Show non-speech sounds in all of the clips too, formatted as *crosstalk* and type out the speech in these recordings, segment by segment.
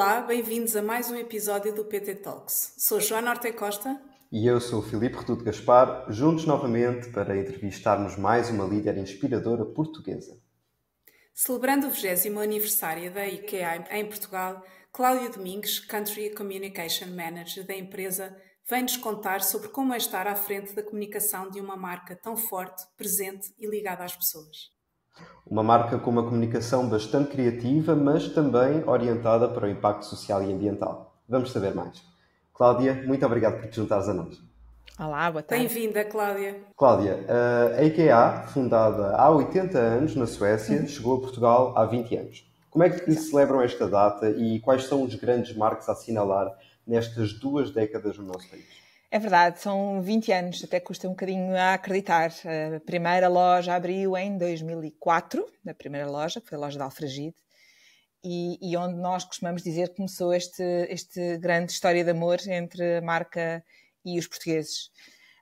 Olá, bem-vindos a mais um episódio do PT Talks. Sou Joana Ortega Costa. E eu sou o Filipe Reduto Gaspar, juntos novamente para entrevistarmos mais uma líder inspiradora portuguesa. Celebrando o 20 aniversário da IKEA em Portugal, Cláudio Domingues, Country Communication Manager da empresa, vem-nos contar sobre como é estar à frente da comunicação de uma marca tão forte, presente e ligada às pessoas. Uma marca com uma comunicação bastante criativa, mas também orientada para o impacto social e ambiental. Vamos saber mais. Cláudia, muito obrigado por te juntares a nós. Olá, boa tarde. Bem-vinda, Cláudia. Cláudia, eh, a IKEA, fundada há 80 anos na Suécia, uhum. chegou a Portugal há 20 anos. Como é que Exato. celebram esta data e quais são os grandes marcos a assinalar nestas duas décadas no nosso país? É verdade, são 20 anos, até custa um bocadinho a acreditar. A primeira loja abriu em 2004, na primeira loja, que foi a loja de Alfragide, e, e, onde nós costumamos dizer que começou este, este grande história de amor entre a marca e os portugueses.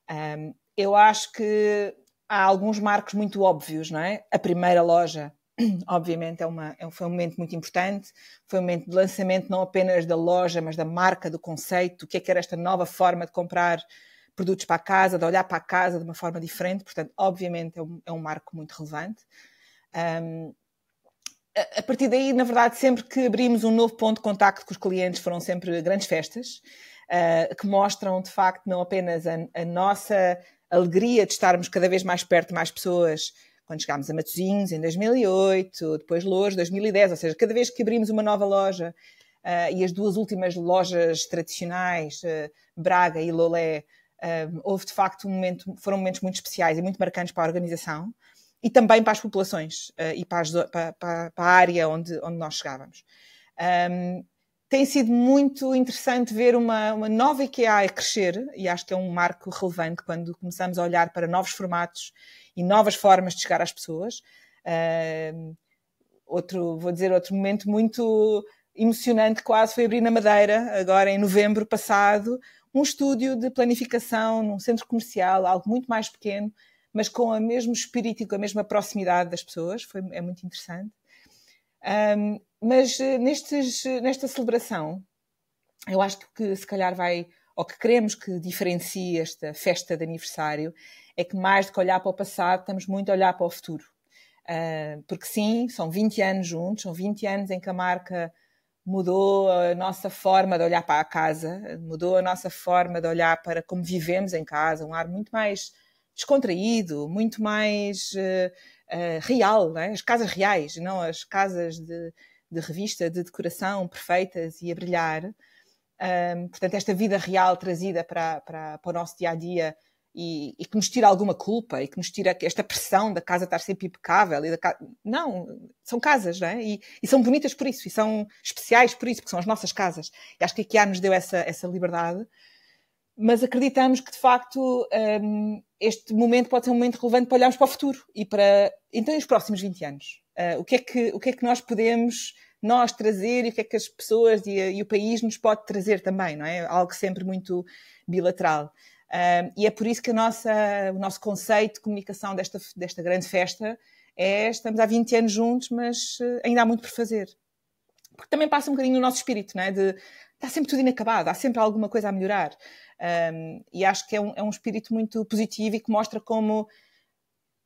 Um, eu acho que há alguns marcos muito óbvios, não é? A primeira loja *clears throat* obviamente é uma, é foi um momento muito importante, foi um momento de lançamento não apenas da loja, mas da marca, do conceito, o que é que era esta nova forma de comprar produtos para a casa, de olhar para a casa de uma forma diferente, portanto, obviamente é um, é um marco muito relevante. Um, a, partir daí, na verdade, sempre que abrimos um novo ponto de contacto com os clientes, foram sempre grandes festas, uh, que mostram, de facto, não apenas a, a nossa alegria de estarmos cada vez mais perto de mais pessoas quando chegámos a Matosinhos em 2008, depois Louros 2010, ou seja, cada vez que abrimos uma nova loja uh, e as duas últimas lojas tradicionais, uh, Braga e Lolé, uh, houve de facto um momento, foram momentos muito especiais e muito marcantes para a organização e também para as populações e para, as, para, para, para, a área onde, onde nós chegávamos. Um, tem sido muito interessante ver uma, uma nova IKEA a crescer, e acho que é um marco relevante quando começamos a olhar para novos formatos e novas formas de chegar às pessoas. Uh, outro, vou dizer, outro momento muito emocionante quase foi abrir na Madeira, agora em novembro passado, um estúdio de planificação num centro comercial, algo muito mais pequeno, mas com o mesmo espírito e com a mesma proximidade das pessoas, foi, é muito interessante. Um, mas eh, nestes, eh, nesta celebração, eu acho que se calhar vai, ou que queremos que diferencie esta festa de aniversário, é que mais do que olhar para o passado, estamos muito a olhar para o futuro. Uh, porque sim, são 20 anos juntos, são 20 anos em que a marca mudou a nossa forma de olhar para a casa, mudou a nossa forma de olhar para como vivemos em casa, um ar muito mais descontraído, muito mais uh, uh, real, é? as casas reais, não as casas de, de, revista, de decoração perfeitas e a brilhar. Um, portanto, esta vida real trazida para, para, para o nosso dia a dia e, e, que nos tira alguma culpa e que nos tira esta pressão da casa estar sempre impecável. E da ca... Não, são casas, não é? E, e, são bonitas por isso, e são especiais por isso, porque são as nossas casas. E acho que a IKEA nos deu essa, essa liberdade. Mas acreditamos que, de facto, um, este momento pode ser um momento relevante para olharmos para o futuro e para, então, e os próximos 20 anos. Uh, o, que é que, o que é que nós podemos nós trazer e o que é que as pessoas e, e, o país nos pode trazer também, não é? Algo sempre muito bilateral. Um, e é por isso que nossa, o nosso conceito de comunicação desta, desta grande festa é estamos há 20 anos juntos, mas eh, ainda há muito por fazer. Porque também passa um bocadinho o nosso espírito, não é? De está sempre tudo inacabado, há sempre alguma coisa a melhorar. Um, e acho que é um, é um espírito muito positivo e que mostra como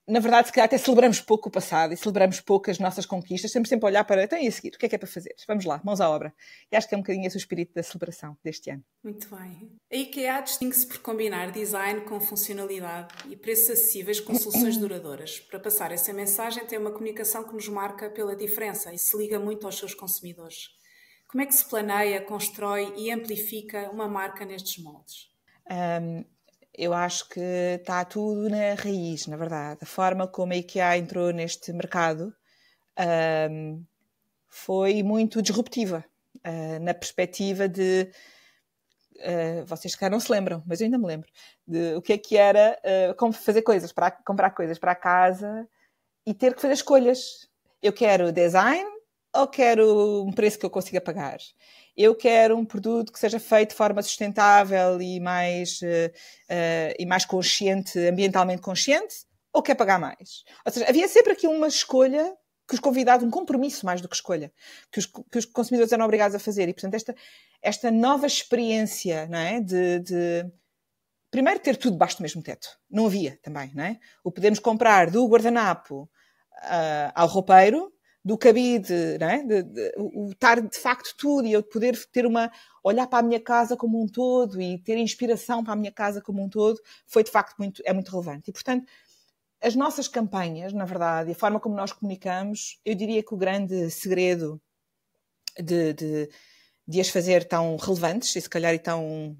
na verdade, se calhar até celebramos pouco o passado e celebramos pouco as nossas conquistas, temos sempre a olhar para, tem então, a seguir, o que é que é para fazer? Vamos lá, mãos à obra. E acho que é um bocadinho esse o espírito da celebração deste ano. Muito bem. A IKEA distingue-se por combinar design com funcionalidade e preços acessíveis com soluções *clears throat* duradouras. Para passar essa mensagem, tem uma comunicação que nos marca pela diferença e se liga muito aos seus consumidores. Como é que se planeia, constrói e amplifica uma marca nestes moldes? Um, eu acho que está tudo na raiz, na verdade. A forma como a IKEA entrou neste mercado um, foi muito disruptiva, uh, na perspectiva de. Uh, vocês que não se lembram, mas eu ainda me lembro de o que é que era uh, fazer coisas, para comprar coisas para casa e ter que fazer escolhas. Eu quero design ou quero um preço que eu consiga pagar? eu quero um produto que seja feito de forma sustentável e mais, uh, uh, e mais consciente, ambientalmente consciente, ou quer pagar mais? Ou seja, havia sempre aqui uma escolha que os convidados, um compromisso mais do que escolha, que os, que os consumidores eram obrigados a fazer. E, portanto, esta, esta nova experiência não é? de, de primeiro, ter tudo debaixo do mesmo teto. Não havia também, não é? O podemos comprar do guardanapo uh, ao roupeiro, do cabide, é? de, de, o estar de facto tudo e eu poder ter uma olhar para a minha casa como um todo e ter inspiração para a minha casa como um todo foi de facto muito é muito relevante e portanto as nossas campanhas na verdade e a forma como nós comunicamos eu diria que o grande segredo de, de, de as fazer tão relevantes e se calhar e tão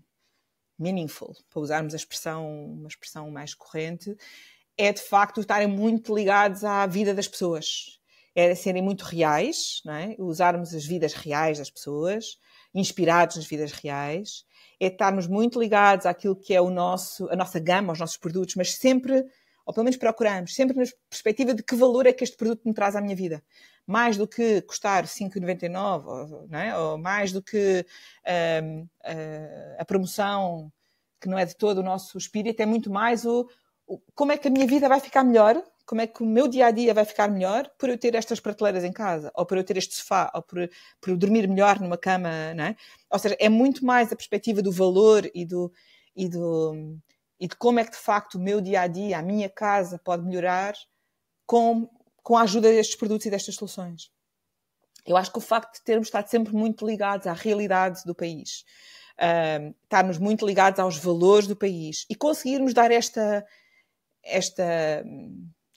meaningful para usarmos a expressão uma expressão mais corrente é de facto estarem muito ligados à vida das pessoas é serem muito reais, não é? usarmos as vidas reais das pessoas, inspirados nas vidas reais, é estarmos muito ligados àquilo que é o nosso, a nossa gama, aos nossos produtos, mas sempre, ou pelo menos procuramos, sempre na perspectiva de que valor é que este produto me traz à minha vida. Mais do que custar 5,99, ou, é? ou mais do que hum, a, a promoção, que não é de todo o nosso espírito, é muito mais o, o como é que a minha vida vai ficar melhor como é que o meu dia a dia vai ficar melhor por eu ter estas prateleiras em casa, ou por eu ter este sofá, ou por, por eu dormir melhor numa cama, não é? Ou seja, é muito mais a perspectiva do valor e do. E do e de como é que de facto o meu dia a dia, a minha casa pode melhorar com, com a ajuda destes produtos e destas soluções. Eu acho que o facto de termos estado sempre muito ligados à realidade do país, estarmos muito ligados aos valores do país e conseguirmos dar esta, esta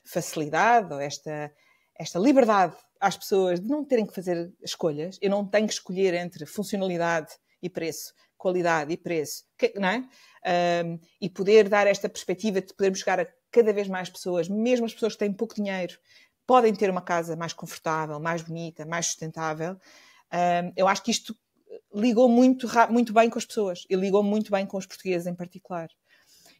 facilidade ou esta, esta liberdade às pessoas de não terem que fazer escolhas. Eu não tenho que escolher entre funcionalidade e preço, qualidade e preço, não é? Um, e poder dar esta perspectiva de podermos chegar a cada vez mais pessoas, mesmo as pessoas que têm pouco dinheiro, podem ter uma casa mais confortável, mais bonita, mais sustentável. Um, eu acho que isto ligou muito, muito bem com as pessoas e ligou muito bem com os portugueses em particular.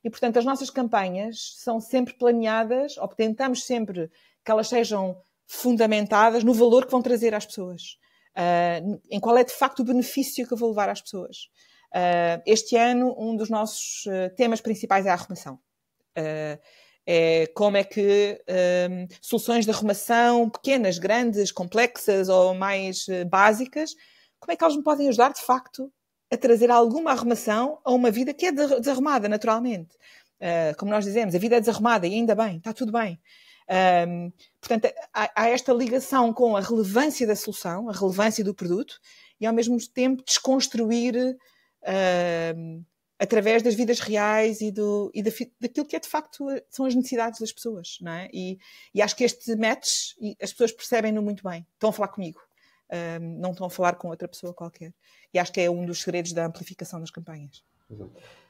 E, portanto, as nossas campanhas são sempre planeadas, ou tentamos sempre que elas sejam fundamentadas no valor que vão trazer às pessoas, uh, em qual é de facto o benefício que eu vou levar às pessoas. Uh, este ano, um dos nossos ah, temas principais é a arrumação. Uh, é como é que soluções de arrumação, pequenas, grandes, complexas ou mais básicas, como é que elas me podem ajudar de facto a trazer alguma arrumação a uma vida que é desarrumada, naturalmente. Uh, como nós dizemos, a vida é desarrumada e ainda bem, está tudo bem. Um, ah, portanto, há, há, esta ligação com a relevância da solução, a relevância do produto, e ao mesmo tempo desconstruir uh, através das vidas reais e, do, e da, daquilo que é de facto são as necessidades das pessoas. Não é? e, e acho que este match as pessoas percebem-no muito bem, estão a falar comigo um, não estão a falar com outra pessoa qualquer. E acho que é um dos segredos da amplificação das campanhas.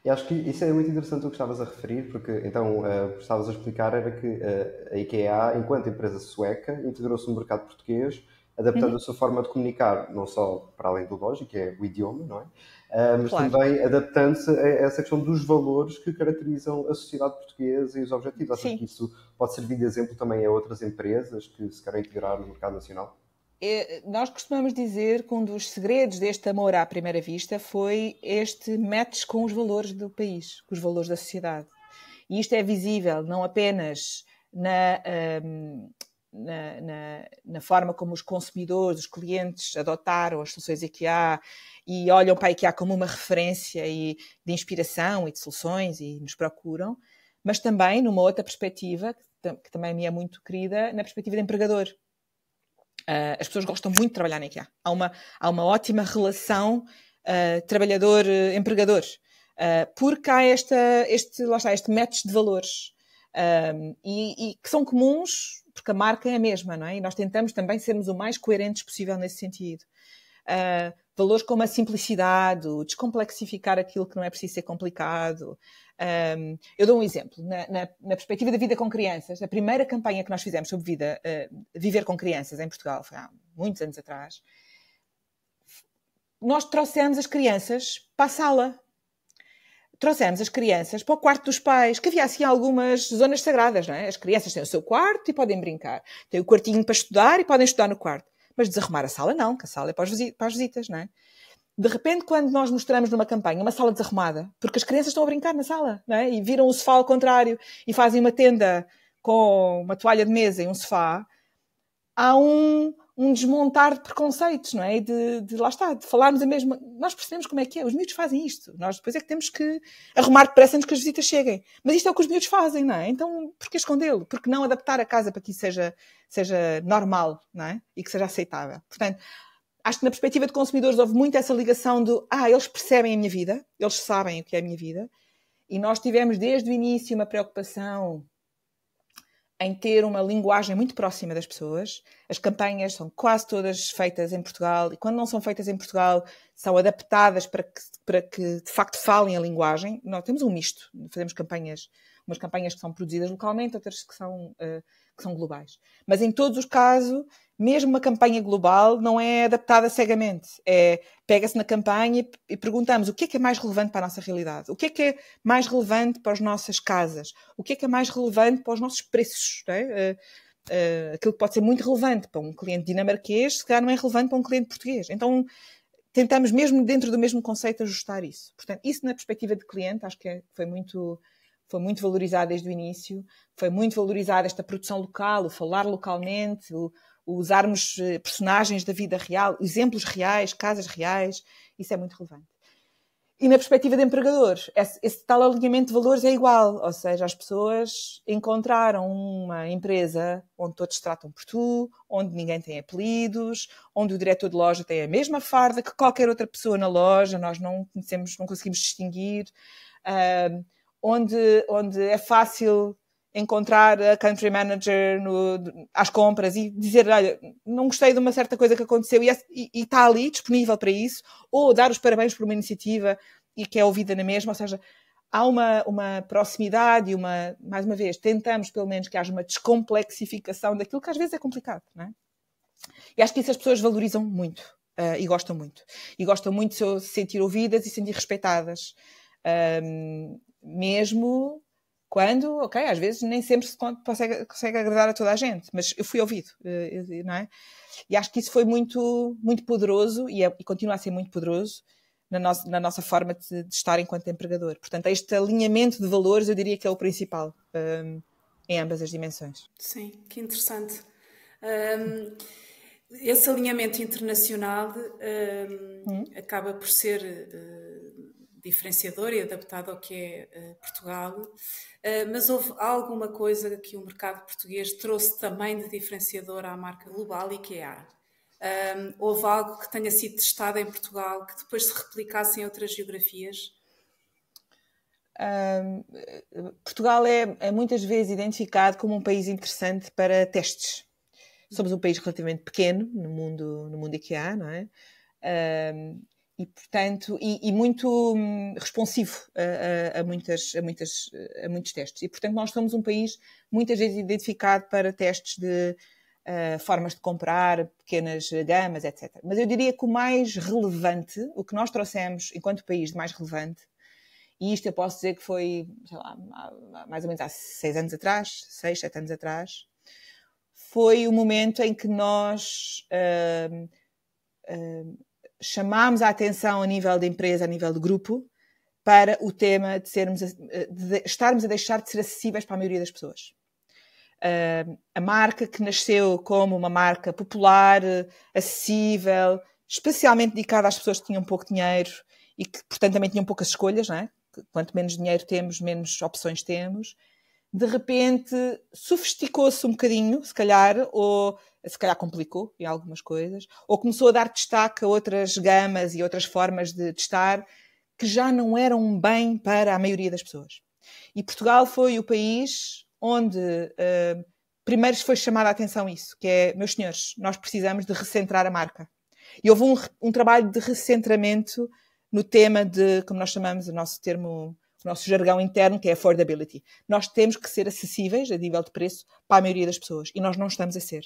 E acho que isso é muito interessante o que estavas a referir, porque então uh, o que estavas a explicar era que uh, a IKEA, enquanto empresa sueca, integrou-se no mercado português, adaptando uhum. a sua forma de comunicar, não só para além do lógico, que é o idioma, não é? Uh, mas claro. também adaptando-se a essa questão dos valores que caracterizam a sociedade portuguesa e os objetivos. Acho que isso pode servir de exemplo também a outras empresas que se querem integrar no mercado nacional. É, nós costumamos dizer que um dos segredos deste amor à primeira vista foi este match com os valores do país, com os valores da sociedade. E isto é visível não apenas na, hum, na, na, na forma como os consumidores, os clientes adotaram as soluções IKEA e olham para a IKEA como uma referência e, de inspiração e de soluções e nos procuram, mas também numa outra perspectiva, que, que também me é muito querida, na perspectiva de empregador Uh, as pessoas gostam muito de trabalhar na IKEA. Há uma, há uma ótima relação uh, ah, trabalhador-empregador. Ah, uh, porque há esta, este, lá está, este match de valores. e, e, que são comuns porque a marca é a mesma, não é? E nós tentamos também sermos o mais coerentes possível nesse sentido. Uh, Valores como a simplicidade, o descomplexificar aquilo que não é preciso ser complicado. Um, eu dou um exemplo. Na, na, na, perspectiva da vida com crianças, a primeira campanha que nós fizemos sobre vida, uh, viver com crianças em Portugal, foi há muitos anos atrás, nós trouxemos as crianças para a sala. Trouxemos as crianças para o quarto dos pais, que havia assim algumas zonas sagradas, não é? As crianças têm o seu quarto e podem brincar. Têm o quartinho para estudar e podem estudar no quarto. Mas desarrumar a sala não, que a sala é para as visitas, não é? De repente, quando nós mostramos numa campanha uma sala desarrumada, porque as crianças estão a brincar na sala, não é? E viram o sofá ao contrário e fazem uma tenda com uma toalha de mesa e um sofá, há um um desmontar de preconceitos, não é? de, de, lá está, de falarmos a mesma. Nós percebemos como é que é, os miúdos fazem isto. Nós depois é que temos que arrumar depressa antes que as visitas cheguem. Mas isto é o que os miúdos fazem, não é? Então, por que escondê-lo? Por que não adaptar a casa para que isso seja, seja normal, não é? E que seja aceitável. Portanto, acho que na perspectiva de consumidores houve muito essa ligação do ah, eles percebem a minha vida, eles sabem o que é a minha vida. E nós tivemos desde o início uma preocupação em ter uma linguagem muito próxima das pessoas. As campanhas são quase todas feitas em Portugal e, quando não são feitas em Portugal, são adaptadas para que, para que de facto falem a linguagem. Nós temos um misto, fazemos campanhas, umas campanhas que são produzidas localmente, outras que são uh, que são globais. Mas em todos os casos, mesmo uma campanha global não é adaptada cegamente. É, Pega-se na campanha e, perguntamos o que é que é mais relevante para a nossa realidade, o que é que é mais relevante para as nossas casas, o que é que é mais relevante para os nossos preços. É? Uh, uh, aquilo que pode ser muito relevante para um cliente dinamarquês, se calhar não é relevante para um cliente português. Então, tentamos mesmo dentro do mesmo conceito ajustar isso. Portanto, isso na perspectiva de cliente, acho que é, foi muito foi muito valorizada desde o início, foi muito valorizada esta produção local, o falar localmente, o, o usarmos eh, personagens da vida real, exemplos reais, casas reais, isso é muito relevante. E na perspectiva de empregadores, esse, esse, tal alinhamento de valores é igual, ou seja, as pessoas encontraram uma empresa onde todos tratam por tu, onde ninguém tem apelidos, onde o diretor de loja tem a mesma farda que qualquer outra pessoa na loja, nós não conhecemos, não conseguimos distinguir. Uh, onde, onde é fácil encontrar a country manager no, às compras e dizer, olha, não gostei de uma certa coisa que aconteceu é, e, está ali disponível para isso, ou dar os parabéns por uma iniciativa e que é ouvida na mesma, ou seja, há uma, uma proximidade e uma, mais uma vez, tentamos pelo menos que haja uma descomplexificação daquilo que às vezes é complicado, não é? E acho que isso as pessoas valorizam muito uh, e gostam muito. E gostam muito de se sentir ouvidas e sentir respeitadas. Um, mesmo quando, ok, às vezes nem sempre se consegue, consegue agradar a toda a gente, mas eu fui ouvido, eh, eh, não é? E acho que isso foi muito, muito poderoso e, é, e continua a ser muito poderoso na nossa, na nossa forma de, de, estar enquanto empregador. Portanto, este alinhamento de valores eu diria que é o principal um, ehm, em ambas as dimensões. Sim, que interessante. Um, ehm, esse alinhamento internacional um, ehm, hum? acaba por ser. Uh, diferenciador e adaptado ao que é uh, Portugal, uh, mas houve alguma coisa que o mercado português trouxe também de diferenciador à marca global IKEA. É um, houve algo que tenha sido testado em Portugal que depois se replicasse em outras geografias? Um, Portugal é, é muitas vezes identificado como um país interessante para testes. Somos um país relativamente pequeno no mundo, no mundo IKEA, não é? Um, e portanto e, e muito hum, responsivo a, a, a, muitas, a, muitas, a muitos testes e portanto nós somos um país muitas vezes identificado para testes de uh, formas de comprar pequenas gamas etc mas eu diria que o mais relevante o que nós trouxemos enquanto país de mais relevante e isto eu posso dizer que foi sei lá mais ou menos há seis anos atrás seis sete anos atrás foi o momento em que nós uh, uh, chamámos a atenção a nível da empresa, a nível do grupo, para o tema de, sermos, de estarmos a deixar de ser acessíveis para a maioria das pessoas. Uh, a marca que nasceu como uma marca popular, acessível, especialmente dedicada às pessoas que tinham pouco dinheiro e que, portanto, também tinham poucas escolhas, não é? Quanto menos dinheiro temos, menos opções temos de repente sofisticou-se um bocadinho, se calhar, ou se calhar complicou em algumas coisas, ou começou a dar destaque a outras gamas e outras formas de, de estar que já não eram um bem para a maioria das pessoas. E Portugal foi o país onde uh, primeiro foi chamada a atenção isso, que é, meus senhores, nós precisamos de recentrar a marca. E houve um, um trabalho de recentramento no tema de, como nós chamamos o nosso termo o nosso jargão interno, que é affordability. Nós temos que ser acessíveis a nível de preço para a maioria das pessoas e nós não estamos a ser.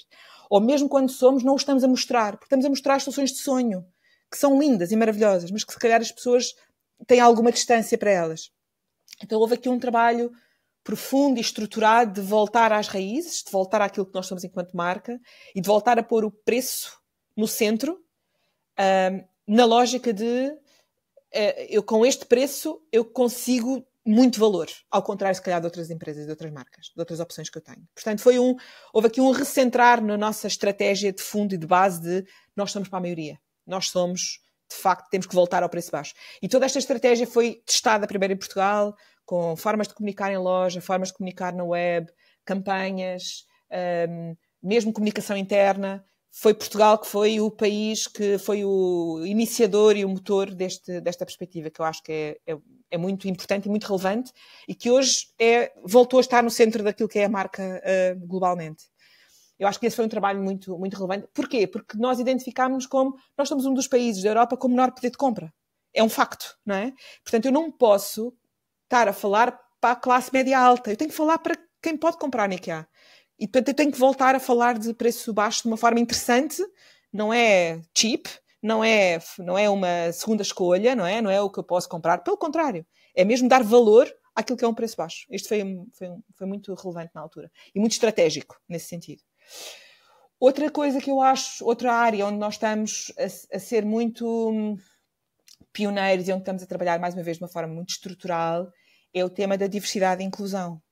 Ou mesmo quando somos, não o estamos a mostrar, porque estamos a mostrar soluções de sonho, que são lindas e maravilhosas, mas que se calhar as pessoas têm alguma distância para elas. Então houve aqui um trabalho profundo e estruturado de voltar às raízes, de voltar àquilo que nós somos enquanto marca e de voltar a pôr o preço no centro, um, na lógica de eh, eu com este preço eu consigo muito valor, ao contrário, se calhar, de outras empresas, de outras marcas, de outras opções que eu tenho. Portanto, foi um, houve aqui um recentrar na nossa estratégia de fundo e de base de nós somos para a maioria. Nós somos, de facto, temos que voltar ao preço baixo. E toda esta estratégia foi testada primeiro em Portugal, com formas de comunicar em loja, formas de comunicar na web, campanhas, um, ehm, mesmo comunicação interna foi Portugal que foi o país que foi o iniciador e o motor deste, desta perspectiva, que eu acho que é, é, é, muito importante e muito relevante, e que hoje é, voltou a estar no centro daquilo que é a marca uh, globalmente. Eu acho que esse foi um trabalho muito, muito relevante. Porquê? Porque nós identificámos como nós somos um dos países da Europa com menor poder de compra. É um facto, não é? Portanto, eu não posso estar a falar para a classe média alta. Eu tenho que falar para quem pode comprar na IKEA. E portanto eu tenho que voltar a falar de preço baixo de uma forma interessante, não é cheap, não é, não é uma segunda escolha, não é? Não é o que eu posso comprar, pelo contrário, é mesmo dar valor àquilo que é um preço baixo. Isto foi, foi, foi muito relevante na altura e muito estratégico nesse sentido. Outra coisa que eu acho, outra área onde nós estamos a, a ser muito hum, pioneiros e onde estamos a trabalhar mais uma vez de uma forma muito estrutural é o tema da diversidade e inclusão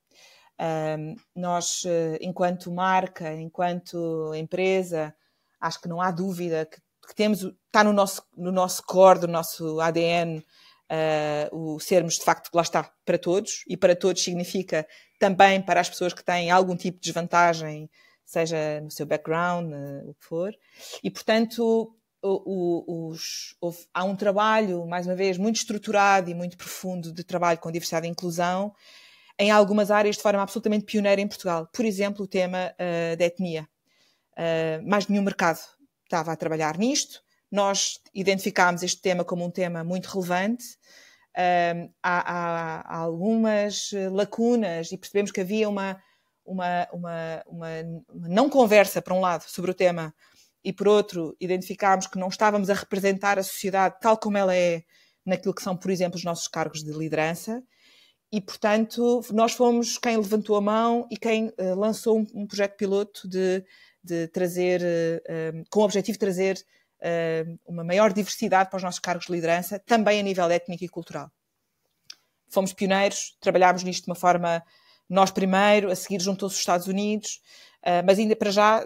nós, eh, enquanto marca, enquanto empresa, acho que não há dúvida que, que temos, está no nosso, no nosso core, no nosso ADN, Uh, eh, o sermos de facto lá está para todos e para todos significa também para as pessoas que têm algum tipo de desvantagem, seja no seu background, uh, o que for. E portanto o, o, os, houve, há um trabalho, mais uma vez, muito estruturado e muito profundo de trabalho com diversidade e inclusão em algumas áreas de forma absolutamente pioneira em Portugal. Por exemplo, o tema uh, da etnia. Uh, mais nenhum mercado estava a trabalhar nisto. Nós identificámos este tema como um tema muito relevante. Uh, há, há, há, algumas eh, lacunas e percebemos que havia uma, uma, uma, uma, não conversa, por um lado, sobre o tema e, por outro, identificámos que não estávamos a representar a sociedade tal como ela é naquilo que são, por exemplo, os nossos cargos de liderança e, portanto, nós fomos quem levantou a mão e quem uh, lançou um, um, projeto piloto de, de trazer, uh, eh, um, eh, com o objetivo de trazer uh, uma maior diversidade para os nossos cargos de liderança, também a nível étnico e cultural. Fomos pioneiros, trabalhámos nisto de uma forma, nós primeiro, a seguir juntou-se os Estados Unidos, mas ainda para já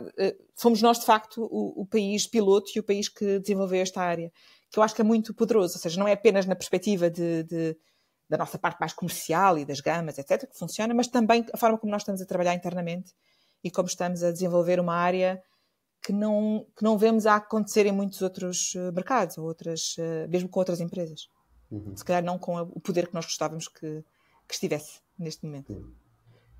fomos nós, de facto, o, o país piloto e o país que desenvolveu esta área, que eu acho que é muito poderoso, ou seja, não é apenas na perspectiva de, de da nossa parte mais comercial e das gamas, etc., que funciona, mas também a forma como nós estamos a trabalhar internamente e como estamos a desenvolver uma área que não, que não vemos a acontecer em muitos outros eh, mercados, ou outras, eh, mesmo com outras empresas. Uhum. Se calhar não com o poder que nós gostávamos que, que estivesse neste momento. Sim.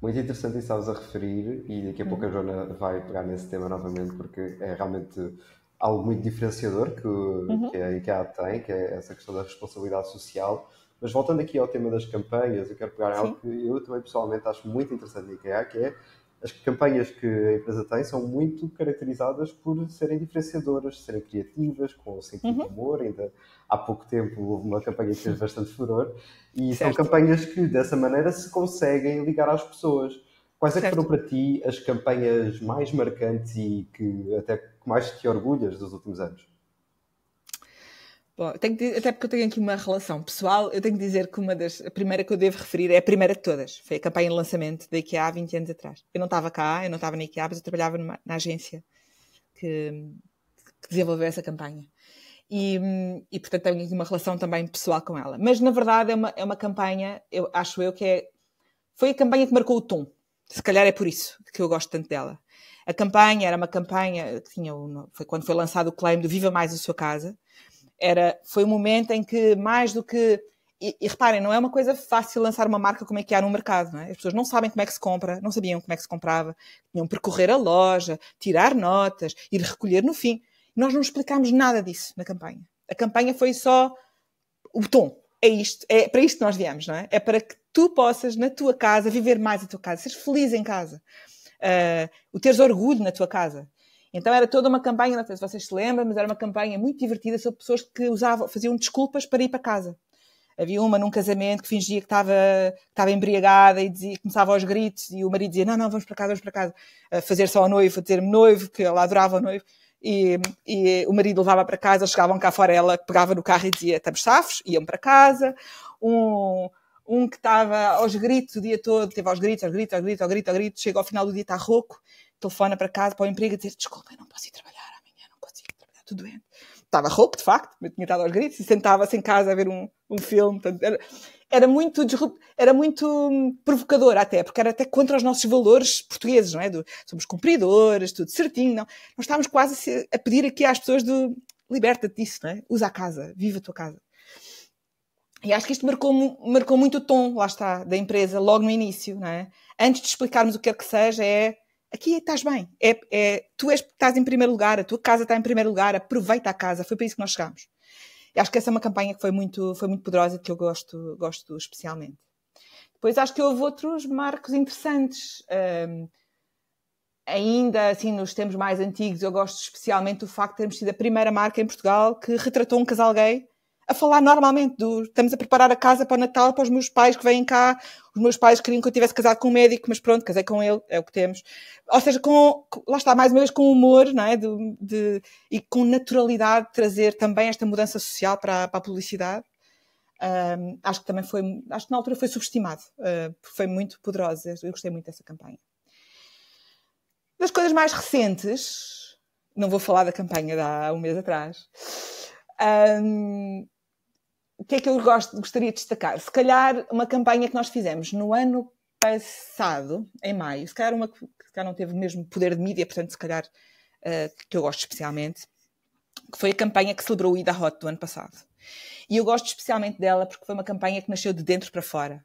Muito interessante isso estavas a referir, e daqui a pouco uhum. a Joana vai pegar nesse tema novamente, porque é realmente algo muito diferenciador que, uhum. que a IKEA tem, que é essa questão da responsabilidade social mas voltando aqui ao tema das campanhas, eu quero pegar Sim. algo que eu também pessoalmente acho muito interessante da IKEA, que é as campanhas que a empresa tem são muito caracterizadas por serem diferenciadoras, serem criativas, com sentido uhum. de humor. Ainda há pouco tempo houve uma campanha que fez bastante furor. E certo. são campanhas que, dessa maneira, se conseguem ligar às pessoas. Quais é que foram para ti as campanhas mais marcantes e que até mais te orgulhas dos últimos anos? Bom, tenho que dizer, até porque eu tenho aqui uma relação pessoal, eu tenho que dizer que uma das, a primeira que eu devo referir é a primeira de todas. Foi a campanha de lançamento da IKEA há 20 anos atrás. Eu não estava cá, eu não estava na IKEA, mas eu trabalhava numa, na agência que, que desenvolveu essa campanha. E, e, portanto tenho aqui uma relação também pessoal com ela. Mas na verdade é uma, é uma campanha, eu acho eu que é, foi a campanha que marcou o tom. Se calhar é por isso que eu gosto tanto dela. A campanha era uma campanha que tinha, foi quando foi lançado o claim do Viva Mais a Sua Casa, era, foi o momento em que, mais do que. E, e, reparem, não é uma coisa fácil lançar uma marca como é que há no mercado, não é? As pessoas não sabem como é que se compra, não sabiam como é que se comprava, tinham que percorrer a loja, tirar notas, ir recolher no fim. Nós não explicámos nada disso na campanha. A campanha foi só o botão. É isto, é para isto que nós viemos, não é? É para que tu possas, na tua casa, viver mais a tua casa, seres feliz em casa, uh, o teres orgulho na tua casa. Então era toda uma campanha, não sei se vocês se lembram, mas era uma campanha muito divertida sobre pessoas que usavam, faziam desculpas para ir para casa. Havia uma num casamento que fingia que estava, que estava embriagada e dizia, começava aos gritos e o marido dizia, não, não, vamos para casa, vamos para casa. A fazer só o noivo, a dizer-me noivo, que ela adorava o noivo. E, e, o marido levava para casa, eles chegavam cá fora, ela pegava no carro e dizia, estamos safos, iam para casa. Um, um que estava aos gritos o dia todo, teve aos gritos, aos gritos, aos gritos, aos gritos, aos gritos, chega ao final do dia está rouco telefona para casa, para o emprego e dizer desculpa, eu não posso ir trabalhar amanhã, não consigo trabalhar, estou doente. Estava rouco, de facto, mas tinha estado aos gritos e sentava-se em casa a ver um, um filme. Portanto, era, era, muito era muito hum, provocador até, porque era até contra os nossos valores portugueses, não é? Do, somos cumpridores, tudo certinho, não. Nós estávamos quase a, ser, a pedir aqui às pessoas do liberta-te disso, não é? Usa a casa, viva a tua casa. E acho que isto marcou, marcou muito o tom, lá está, da empresa, logo no início, não é? Antes de explicarmos o que quer que seja, é aqui estás bem. É, é, tu és, estás em primeiro lugar, a tua casa está em primeiro lugar, aproveita a casa. Foi para isso que nós chegámos. E acho que essa é uma campanha que foi muito, foi muito poderosa que eu gosto, gosto especialmente. Depois acho que houve outros marcos interessantes. Um, ainda assim, nos tempos mais antigos, eu gosto especialmente do facto de termos sido a primeira marca em Portugal que retratou um casal gay a falar normalmente do, estamos a preparar a casa para o Natal, para os meus pais que vêm cá, os meus pais queriam que eu tivesse casado com um médico, mas pronto, casei com ele, é o que temos. Ou seja, com, lá está, mais uma vez, com humor, não é? De, de e com naturalidade trazer também esta mudança social para, para a publicidade. Um, acho que também foi, acho que na altura foi subestimado, uh, foi muito poderosa, eu gostei muito dessa campanha. Das coisas mais recentes, não vou falar da campanha de há um mês atrás, um, o que é que eu gostaria de destacar? Se calhar uma campanha que nós fizemos no ano passado, em maio, se calhar uma que se calhar não teve o mesmo poder de mídia, portanto, se calhar uh, que eu gosto especialmente, que foi a campanha que celebrou o Ida Hot do ano passado. E eu gosto especialmente dela porque foi uma campanha que nasceu de dentro para fora.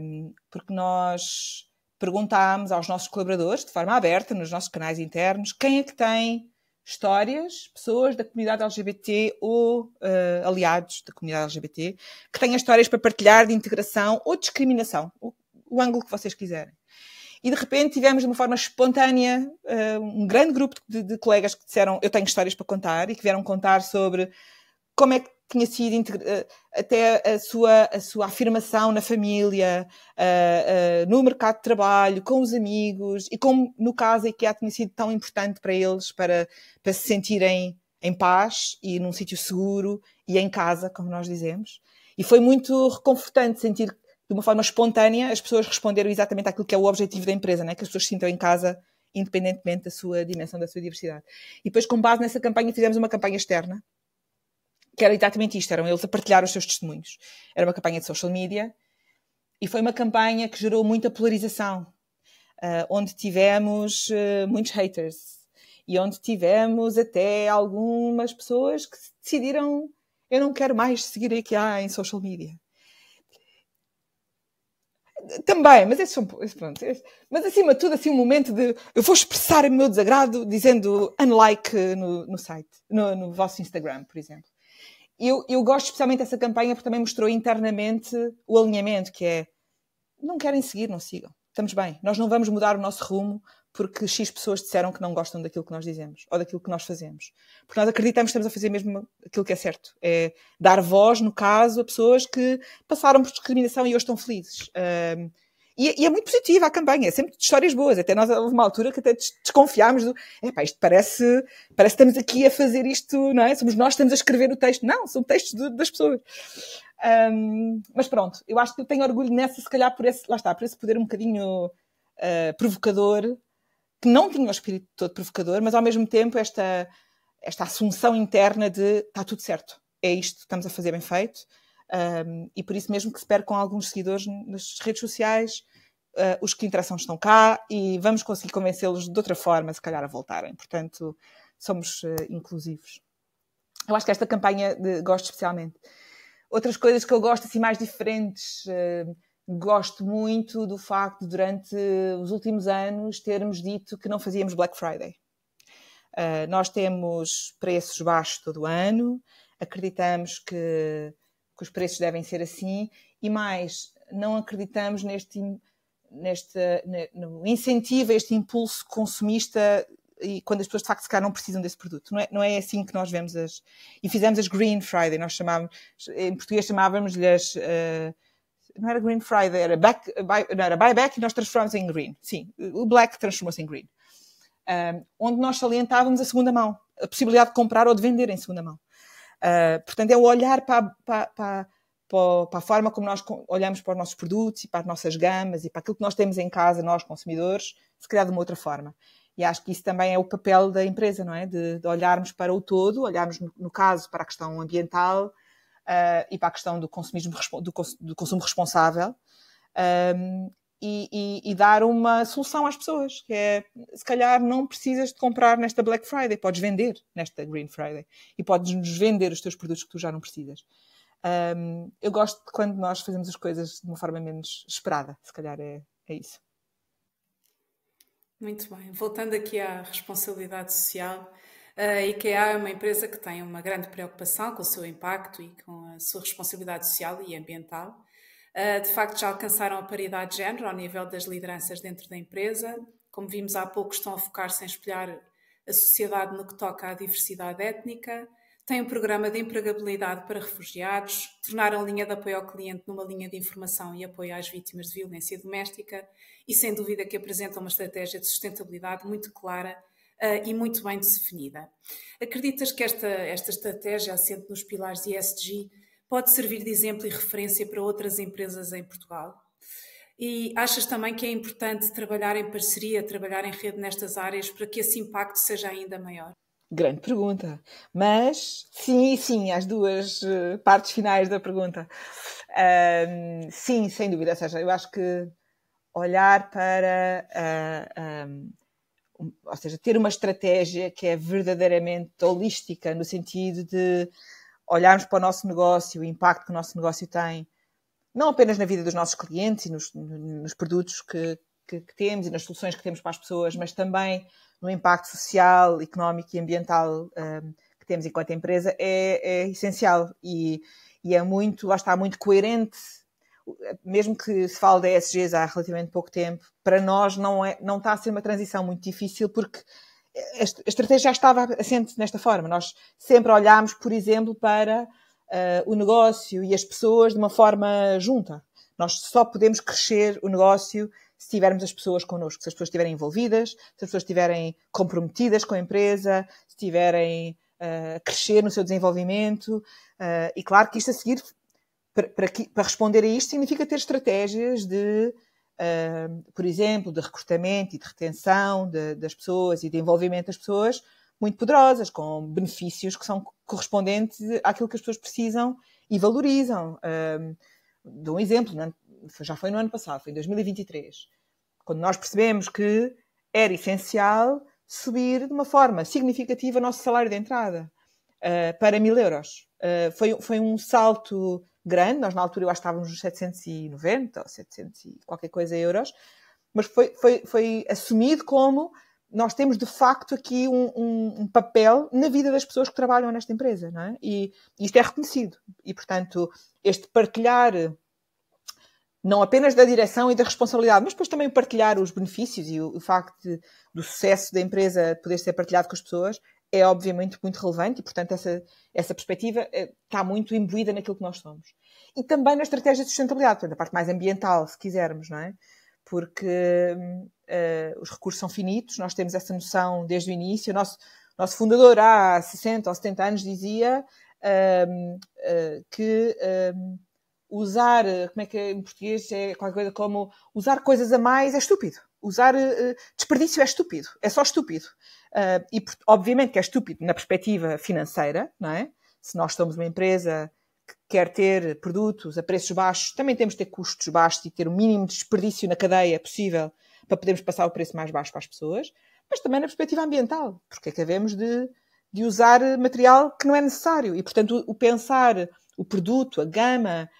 Um, porque nós perguntámos aos nossos colaboradores, de forma aberta, nos nossos canais internos, quem é que tem histórias, pessoas da comunidade LGBT ou uh, aliados da comunidade LGBT que tenham histórias para partilhar de integração ou discriminação, o, o ângulo que vocês quiserem. E de repente tivemos de uma forma espontânea uh, um grande grupo de, de, colegas que disseram eu tenho histórias para contar e que vieram contar sobre como é que tinha sido eh, até a sua, a sua afirmação na família, uh, uh, no mercado de trabalho, com os amigos e como no caso a IKEA tinha sido tão importante para eles para, para se sentirem em paz e num sítio seguro e em casa, como nós dizemos. E foi muito reconfortante sentir de uma forma espontânea as pessoas responderam exatamente aquilo que é o objetivo da empresa, né? que as pessoas se sintam em casa independentemente da sua dimensão, da sua diversidade. E depois, com base nessa campanha, fizemos uma campanha externa que era exatamente isto, eram eles a partilhar os seus testemunhos. Era uma campanha de social media e foi uma campanha que gerou muita polarização, uh, onde tivemos uh, muitos haters e onde tivemos até algumas pessoas que decidiram eu não quero mais seguir a Ikea ah, em social media. Também, mas esses são. Pronto, esses, mas acima de tudo, assim, um momento de. Eu vou expressar o meu desagrado dizendo unlike no, no site, no, no vosso Instagram, por exemplo eu, eu gosto especialmente dessa campanha porque também mostrou internamente o alinhamento, que é não querem seguir, não sigam. Estamos bem. Nós não vamos mudar o nosso rumo porque X pessoas disseram que não gostam daquilo que nós dizemos ou daquilo que nós fazemos. Porque nós acreditamos que estamos a fazer mesmo aquilo que é certo. É dar voz, no caso, a pessoas que passaram por discriminação e hoje estão felizes. E, e, é muito positiva a campanha, é sempre de histórias boas. Até nós, houve uma altura que até desconfiámos do, epá, isto parece, parece que estamos aqui a fazer isto, não é? Somos nós que estamos a escrever o texto. Não, são textos de, das pessoas. Um, mas pronto, eu acho que eu tenho orgulho nessa, se calhar por esse, lá está, por esse poder um bocadinho uh, provocador, que não tinha o espírito todo provocador, mas ao mesmo tempo esta, esta assunção interna de está tudo certo, é isto, estamos a fazer bem feito um, e por isso mesmo que se percam alguns seguidores nas redes sociais, uh, os que interessam estão cá e vamos conseguir convencê-los de outra forma, se calhar, a voltarem. Portanto, somos uh, inclusivos. Eu acho que esta campanha de, gosto especialmente. Outras coisas que eu gosto, assim, mais diferentes. Uh, gosto muito do facto de, durante os últimos anos, termos dito que não fazíamos Black Friday. Uh, nós temos preços baixos todo o ano, acreditamos que que os preços devem ser assim e mais, não acreditamos neste, neste no incentivo, este impulso consumista e quando as pessoas de facto se calhar não precisam desse produto. Não é, não é assim que nós vemos as. E fizemos as Green Friday, nós chamávamos, em português chamávamos lhes as. Uh, não era Green Friday, era, back, buy, não, era buyback e nós transformávamos em green. Sim, o black transformou-se em green. Um, onde nós salientávamos a segunda mão, a possibilidade de comprar ou de vender em segunda mão. Ah, portanto, é o olhar para, para, para, para, a forma como nós olhamos para os nossos produtos e para as nossas gamas e para aquilo que nós temos em casa, nós consumidores, se calhar de uma outra forma. E acho que isso também é o papel da empresa, não é? De, de olharmos para o todo, olharmos, no, no, caso, para a questão ambiental uh, e para a questão do, consumismo, do, do consumo responsável. Um, ah, e, e, e, dar uma solução às pessoas, que é se calhar não precisas de comprar nesta Black Friday, podes vender nesta Green Friday e podes nos vender os teus produtos que tu já não precisas. Um, eu gosto de quando nós fazemos as coisas de uma forma menos esperada, se calhar é, é isso. Muito bem. Voltando aqui à responsabilidade social, a IKEA é uma empresa que tem uma grande preocupação com o seu impacto e com a sua responsabilidade social e ambiental. Ah, de facto, já alcançaram a paridade de género ao nível das lideranças dentro da empresa. Como vimos há pouco, estão a focar-se em espelhar a sociedade no que toca à diversidade étnica. Tem um programa de empregabilidade para refugiados, tornaram a linha de apoio ao cliente numa linha de informação e apoio às vítimas de violência doméstica e, sem dúvida, que apresenta uma estratégia de sustentabilidade muito clara Uh, e muito bem definida. Acreditas que esta, esta estratégia assente nos pilares ESG pode servir de exemplo e referência para outras empresas em Portugal? E achas também que é importante trabalhar em parceria, trabalhar em rede nestas áreas para que esse impacto seja ainda maior? Grande pergunta. Mas sim sim, as duas eh, partes finais da pergunta. Um, sim, sem dúvida. Ou seja, eu acho que olhar para. Uh, um, ou seja, ter uma estratégia que é verdadeiramente holística, no sentido de olharmos para o nosso negócio, o impacto que o nosso negócio tem, não apenas na vida dos nossos clientes e nos, nos produtos que, que, que, temos e nas soluções que temos para as pessoas, mas também no impacto social, económico e ambiental um, que temos enquanto empresa, é, é essencial e, e, é muito, lá está, muito coerente. Mesmo que se fale de ESGs há relativamente pouco tempo, para nós não, é, não está a ser uma transição muito difícil porque a estratégia já estava assente nesta forma. Nós sempre olhámos, por exemplo, para uh, o negócio e as pessoas de uma forma junta. Nós só podemos crescer o negócio se tivermos as pessoas connosco, se as pessoas estiverem envolvidas, se as pessoas estiverem comprometidas com a empresa, se estiverem uh, a crescer no seu desenvolvimento. Uh, e claro que isto a seguir, para, para, para responder a isto, significa ter estratégias de por exemplo, de recrutamento e de retenção de, das pessoas e de envolvimento das pessoas, muito poderosas, com benefícios que são correspondentes àquilo que as pessoas precisam e valorizam. Um, dou um exemplo, é? já foi no ano passado, foi em 2023, quando nós percebemos que era essencial subir de uma forma significativa o nosso salário de entrada uh, para mil euros. Uh, foi, foi um salto grande, nós na altura eu acho estávamos nos 790 ou 700 e qualquer coisa euros, mas foi, foi, foi assumido como nós temos de facto aqui um, um, um, papel na vida das pessoas que trabalham nesta empresa, não é? E isto é reconhecido. E, portanto, este partilhar não apenas da direção e da responsabilidade, mas depois também partilhar os benefícios e o, o facto de, do sucesso da empresa poder ser partilhado com as pessoas é obviamente muito relevante e, portanto, essa, essa perspectiva eh, está muito imbuída naquilo que nós somos. E também na estratégia de sustentabilidade, portanto, a parte mais ambiental, se quisermos, não é? Porque uh, os recursos são finitos, nós temos essa noção desde o início. O nosso, nosso fundador, há 60 ou 70 anos, dizia uh, uh, que hum, usar, como é que é em português, é qualquer coisa como usar coisas a mais é estúpido. Usar desperdício é estúpido, é só estúpido. Uh, e obviamente que é estúpido na perspectiva financeira, não é? Se nós somos uma empresa que quer ter produtos a preços baixos, também temos de ter custos baixos e ter o mínimo desperdício na cadeia possível para podermos passar o preço mais baixo para as pessoas, mas também na perspectiva ambiental, porque é que havemos de, de usar material que não é necessário. E, portanto, o, o pensar o produto, a gama,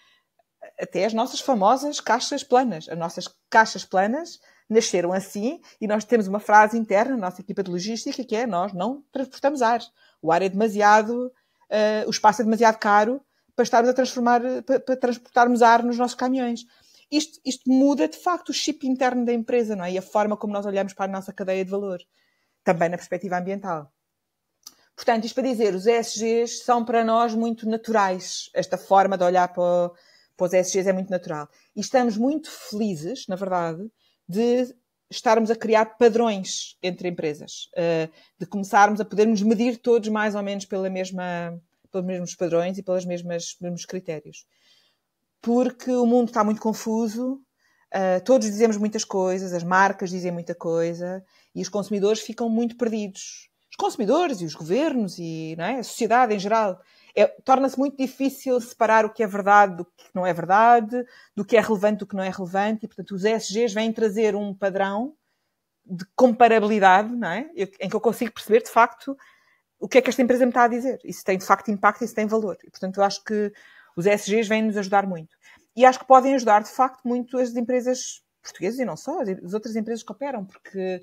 até as nossas famosas caixas planas. As nossas caixas planas nasceram assim e nós temos uma frase interna na nossa equipa de logística que é: nós não transportamos ar. O ar é demasiado. Uh, o espaço é demasiado caro para estarmos a transformar, para, para transportarmos ar nos nossos caminhões. Isto, isto, muda de facto o chip interno da empresa, não é? E a forma como nós olhamos para a nossa cadeia de valor, também na perspectiva ambiental. Portanto, isto para dizer, os ESGs são para nós muito naturais. Esta forma de olhar para, para os ESGs é muito natural. E estamos muito felizes, na verdade, de estarmos a criar padrões entre empresas, eh, de começarmos a podermos medir todos mais ou menos pela mesma, pelos mesmos padrões e pelos mesmos critérios. Porque o mundo está muito confuso, eh, todos dizemos muitas coisas, as marcas dizem muita coisa e os consumidores ficam muito perdidos. Os consumidores e os governos e é? a sociedade em geral é, torna-se muito difícil separar o que é verdade do que não é verdade, do que é relevante do que não é relevante, e portanto os ESGs vêm trazer um padrão de comparabilidade, não é? Eu, em que eu consigo perceber de facto o que é que esta empresa me está a dizer. Isso tem de facto impacto, isso tem valor. E portanto eu acho que os ESGs vêm nos ajudar muito. E acho que podem ajudar de facto muito as empresas portuguesas e não só, as outras empresas que operam, porque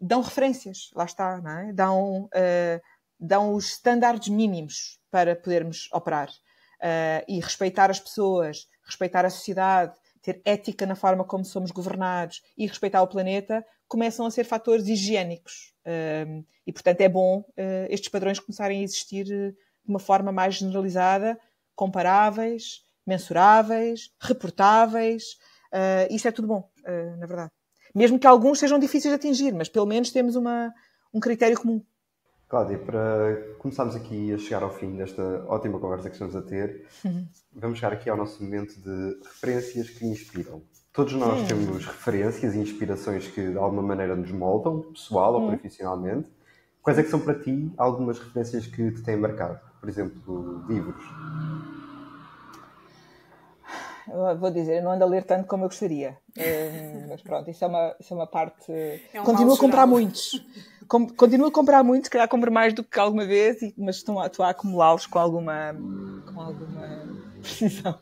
dão referências, lá está, não é? Dão. Uh, dão os estándares mínimos para podermos operar uh, e respeitar as pessoas, respeitar a sociedade, ter ética na forma como somos governados e respeitar o planeta começam a ser fatores higiênicos. Uh, e, portanto, é bom uh, estes padrões começarem a existir de uma forma mais generalizada, comparáveis, mensuráveis, reportáveis. Uh, isso é tudo bom, na verdade. Mesmo que alguns sejam difíceis de atingir, mas pelo menos temos uma, um critério comum. Cláudia, para começarmos aqui a chegar ao fim desta ótima conversa que estamos a ter, uhum. *laughs* vamos chegar aqui ao nosso momento de referências que inspiram. Todos nós uhum. temos referências e inspirações que de alguma maneira nos moldam, pessoal uhum. ou profissionalmente. Quais é que são para ti algumas referências que te têm marcado? Por exemplo, livros? Eu vou dizer, eu não ando a ler tanto como eu gostaria. Eh, mas pronto, isso é uma, isso é uma parte. É um Continuo a comprar muitos. *laughs* com, continuo a comprar muito, se calhar compro mais do que alguma vez, e, mas estou, estou a acumulá-los com alguma, com alguma *laughs* precisão.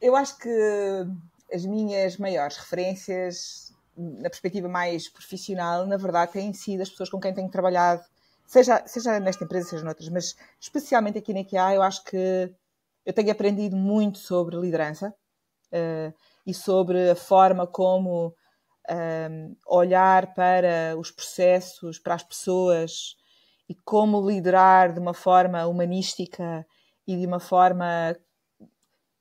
Eu acho que as minhas maiores referências, na perspectiva mais profissional, na verdade, têm sido as pessoas com quem tenho trabalhado, seja, seja nesta empresa, seja noutras, mas especialmente aqui na IKEA, eu acho que eu tenho aprendido muito sobre liderança uh, e sobre a forma como um, olhar para os processos, para as pessoas e como liderar de uma forma humanística e de uma forma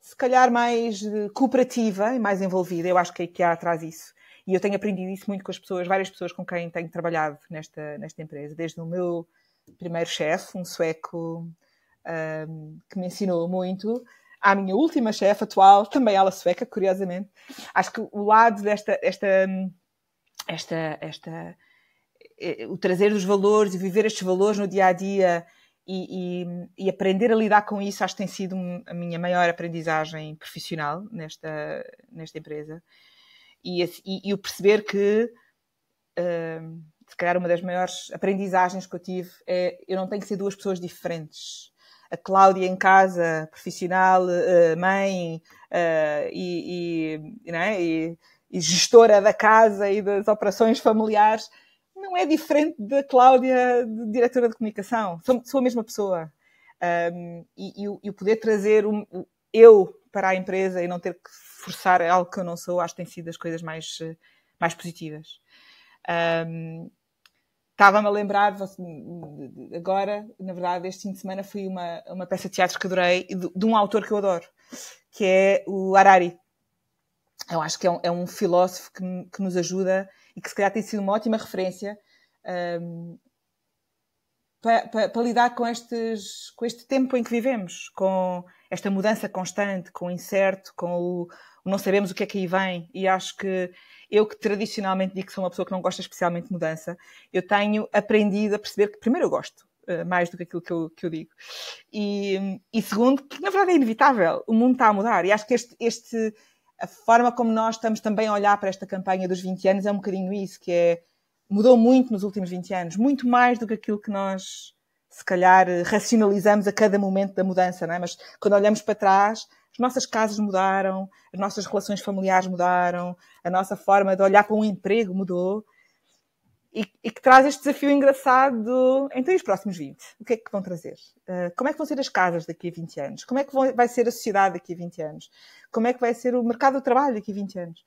se calhar mais eh, cooperativa e mais envolvida. Eu acho que é a IKEA atrás isso. E eu tenho aprendido isso muito com as pessoas, várias pessoas com quem tenho trabalhado nesta, nesta empresa. Desde o meu primeiro chefe, um sueco um, que me ensinou muito, à minha última chefe atual, também ela sueca, curiosamente. Acho que o lado desta esta, hum, esta, esta, eh, o trazer dos valores e viver estes valores no dia a dia e, e, e, aprender a lidar com isso, acho que tem sido a minha maior aprendizagem profissional nesta, nesta empresa. E, e, e o perceber que, uh, se calhar, uma das maiores aprendizagens que eu tive é eu não tenho que ser duas pessoas diferentes a Cláudia em casa, profissional, eh, mãe eh, e, e, é? e, e, gestora da casa e das operações familiares, não é diferente da Cláudia, de diretora de comunicação. Sou, sou a mesma pessoa. Um, e, o poder trazer o, eu para a empresa e não ter que forçar algo que eu não sou, acho que tem sido as coisas mais, eh, mais positivas. Um, Estava-me a lembrar agora, na verdade, este fim de semana fui uma, uma peça de teatro que adorei, de, de um autor que eu adoro, que é o Harari. Eu acho que é um, é um filósofo que, que, nos ajuda e que se calhar tem sido uma ótima referência um, para, para, para, lidar com, estes, com este tempo em que vivemos, com esta mudança constante, com o incerto, com o, não sabemos o que é que aí vem, e acho que eu que tradicionalmente digo que sou uma pessoa que não gosta especialmente de mudança, eu tenho aprendido a perceber que primeiro eu gosto uh, mais do que aquilo que eu, que eu digo. E, e, segundo, que na verdade é inevitável, o mundo está a mudar. E acho que este, este, a forma como nós estamos também a olhar para esta campanha dos 20 anos é um bocadinho isso, que é mudou muito nos últimos 20 anos, muito mais do que aquilo que nós se calhar racionalizamos a cada momento da mudança, não é? mas quando olhamos para trás as nossas casas mudaram, as nossas relações familiares mudaram, a nossa forma de olhar para um emprego mudou. E, e, que traz este desafio engraçado. então, e os próximos 20? O que é que vão trazer? Uh, como é que vão ser as casas daqui a 20 anos? Como é que vão, vai ser a sociedade daqui a 20 anos? Como é que vai ser o mercado do trabalho daqui a 20 anos?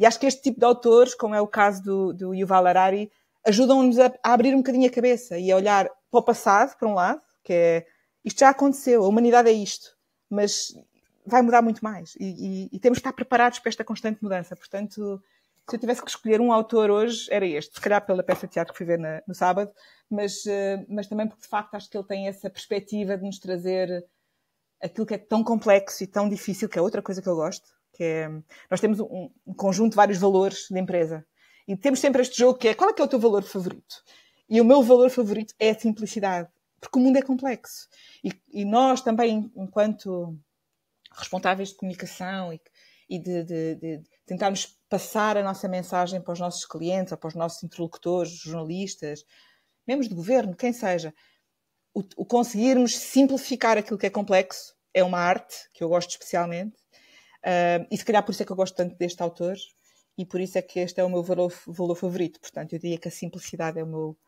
E acho que este tipo de autores, como é o caso do, do Yuval Harari, ajudam-nos a, a, abrir um bocadinho a cabeça e a olhar para o passado, por um lado, que é isto já aconteceu, a humanidade é isto, mas vai mudar muito mais e, e, e, temos que estar preparados para esta constante mudança. Portanto, se eu tivesse que escolher um autor hoje, era este. Se calhar pela peça de teatro que fui ver na, no sábado, mas, eh, mas também porque de facto acho que ele tem essa perspectiva de nos trazer aquilo que é tão complexo e tão difícil, que é outra coisa que eu gosto, que é nós temos um, um conjunto de vários valores de empresa e temos sempre este jogo que é qual é que é o teu valor favorito? E o meu valor favorito é a simplicidade, porque o mundo é complexo e, e nós também, enquanto responsáveis de comunicação e, e de, de, de, tentarmos passar a nossa mensagem para os nossos clientes ou para os nossos interlocutores, jornalistas, membros de governo, quem seja, o, o conseguirmos simplificar aquilo que é complexo é uma arte que eu gosto especialmente uh, e se calhar por isso é que eu gosto tanto deste autor e por isso é que este é o meu valor, valor favorito. Portanto, eu diria que a simplicidade é o meu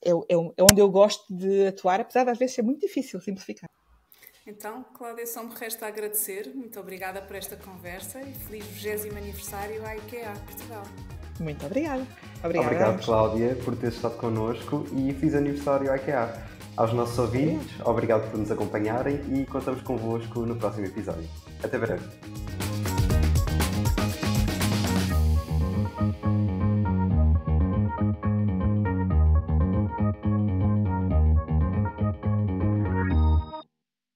é, é, é onde eu gosto de atuar, apesar de às vezes ser muito difícil simplificar. Então, Cláudia, só me resta agradecer. Muito obrigada por esta conversa e feliz 20 aniversário à IKEA Portugal. Muito obrigada. obrigada. Obrigado, Cláudia, por ter estado connosco e feliz aniversário à IKEA. Aos nossos ouvintes, obrigado por nos acompanharem e contamos convosco no próximo episódio. Até breve.